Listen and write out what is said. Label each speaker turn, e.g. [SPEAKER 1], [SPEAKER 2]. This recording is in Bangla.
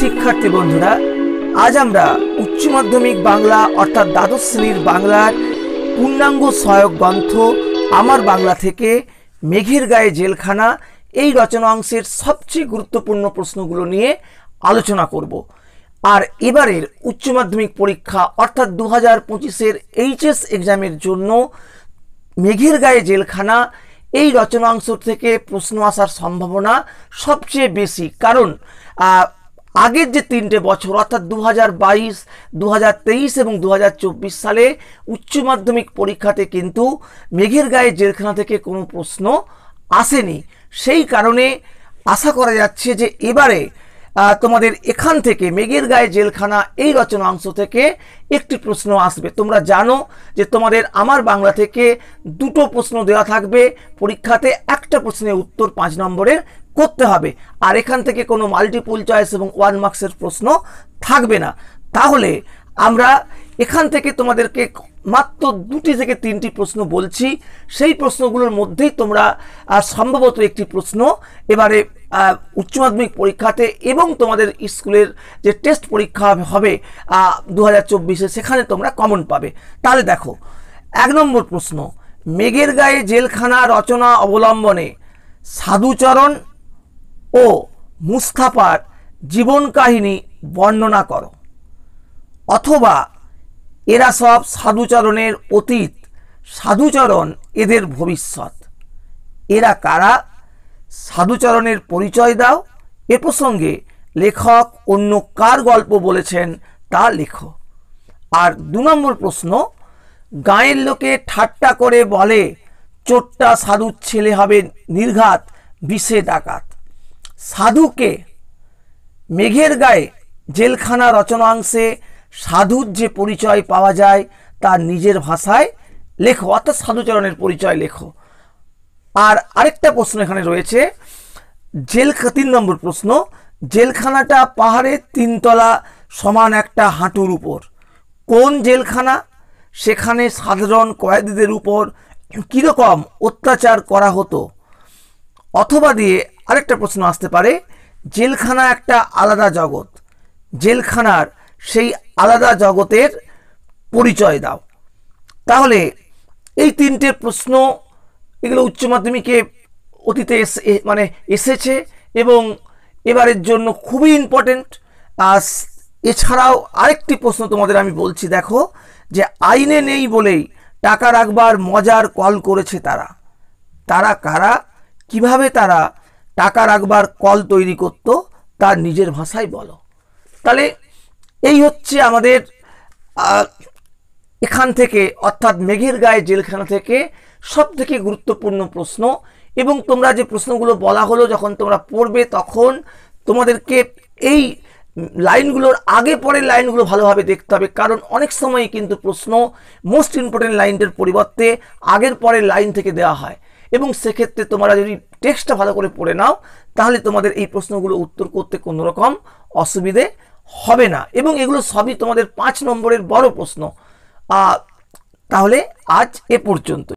[SPEAKER 1] শিক্ষার্থী বন্ধুরা আজ আমরা উচ্চ মাধ্যমিক বাংলা অর্থাৎ দ্বাদশ শ্রেণীর বাংলার পূর্ণাঙ্গ সহায়ক গ্রন্থ আমার বাংলা থেকে মেঘের গায়ে জেলখানা এই রচনা অংশের সবচেয়ে গুরুত্বপূর্ণ প্রশ্নগুলো নিয়ে আলোচনা করব আর এবারের উচ্চ মাধ্যমিক পরীক্ষা অর্থাৎ দু হাজার পঁচিশের এইচএস এক্সামের জন্য মেঘের গায়ে জেলখানা এই রচনা অংশ থেকে প্রশ্ন আসার সম্ভাবনা সবচেয়ে বেশি কারণ আগের যে তিনটে বছর অর্থাৎ দু হাজার বাইশ দু হাজার তেইশ এবং দু হাজার চব্বিশ সালে উচ্চ মাধ্যমিক পরীক্ষাতে কিন্তু মেঘের গায়ে জেলখানা থেকে কোনো প্রশ্ন আসেনি সেই কারণে আশা করা যাচ্ছে যে এবারে তোমাদের এখান থেকে মেঘের গায়ে জেলখানা এই রচনা অংশ থেকে একটি প্রশ্ন আসবে তোমরা জানো যে তোমাদের আমার বাংলা থেকে দুটো প্রশ্ন দেওয়া থাকবে পরীক্ষাতে একটা প্রশ্নের উত্তর পাঁচ নম্বরের করতে হবে আর এখান থেকে কোনো মাল্টিপুল চয়েস এবং ওয়ান মার্কসের প্রশ্ন থাকবে না তাহলে আমরা এখান থেকে তোমাদেরকে মাত্র দুটি থেকে তিনটি প্রশ্ন বলছি সেই প্রশ্নগুলোর মধ্যেই তোমরা সম্ভবত একটি প্রশ্ন এবারে উচ্চ মাধ্যমিক পরীক্ষাতে এবং তোমাদের স্কুলের যে টেস্ট পরীক্ষা হবে দু হাজার চব্বিশে সেখানে তোমরা কমন পাবে তাহলে দেখো এক নম্বর প্রশ্ন মেঘের গায়ে জেলখানা রচনা অবলম্বনে সাধুচরণ ও মুস্তাফার জীবন কাহিনী বর্ণনা করো অথবা এরা সব সাধুচরণের অতীত সাধুচরণ এদের ভবিষ্যৎ এরা কারা সাধুচরণের পরিচয় দাও এ প্রসঙ্গে লেখক অন্য কার গল্প বলেছেন তা লেখো আর দু নম্বর প্রশ্ন গাঁয়ের লোকে ঠাট্টা করে বলে চোরটা সাধুর ছেলে হবে নির্ঘাত বিষে ডাকাত সাধুকে মেঘের গায়ে জেলখানা রচনাংশে সাধুর যে পরিচয় পাওয়া যায় তার নিজের ভাষায় লেখো অর্থাৎ সাধুচরণের পরিচয় লেখো আর আরেকটা প্রশ্ন এখানে রয়েছে জেল তিন নম্বর প্রশ্ন জেলখানাটা পাহাড়ের তিনতলা সমান একটা হাঁটুর উপর কোন জেলখানা সেখানে সাধারণ কয়েদিদের উপর কীরকম অত্যাচার করা হতো অথবা দিয়ে আরেকটা প্রশ্ন আসতে পারে জেলখানা একটা আলাদা জগৎ জেলখানার সেই আলাদা জগতের পরিচয় দাও তাহলে এই তিনটে প্রশ্ন এগুলো উচ্চ মাধ্যমিকে অতীতে মানে এসেছে এবং এবারের জন্য খুবই ইম্পর্টেন্ট আর এছাড়াও আরেকটি প্রশ্ন তোমাদের আমি বলছি দেখো যে আইনে নেই বলেই টাকা রাখবার মজার কল করেছে তারা তারা কারা কিভাবে তারা টাকা রাখবার কল তৈরি করত তার নিজের ভাষায় বলো তাহলে এই হচ্ছে আমাদের এখান থেকে অর্থাৎ মেঘের গায়ে জেলখানা থেকে সব থেকে গুরুত্বপূর্ণ প্রশ্ন এবং তোমরা যে প্রশ্নগুলো বলা হলো যখন তোমরা পড়বে তখন তোমাদেরকে এই লাইনগুলোর আগে পরের লাইনগুলো ভালোভাবে দেখতে হবে কারণ অনেক সময় কিন্তু প্রশ্ন মোস্ট ইম্পর্টেন্ট লাইনটার পরিবর্তে আগের পরের লাইন থেকে দেওয়া হয় এবং সেক্ষেত্রে তোমরা যদি টেক্সটটা ভালো করে পড়ে নাও তাহলে তোমাদের এই প্রশ্নগুলো উত্তর করতে কোনো রকম অসুবিধে হবে না এবং এগুলো সবই তোমাদের পাঁচ নম্বরের বড় প্রশ্ন তাহলে আজ এ পর্যন্ত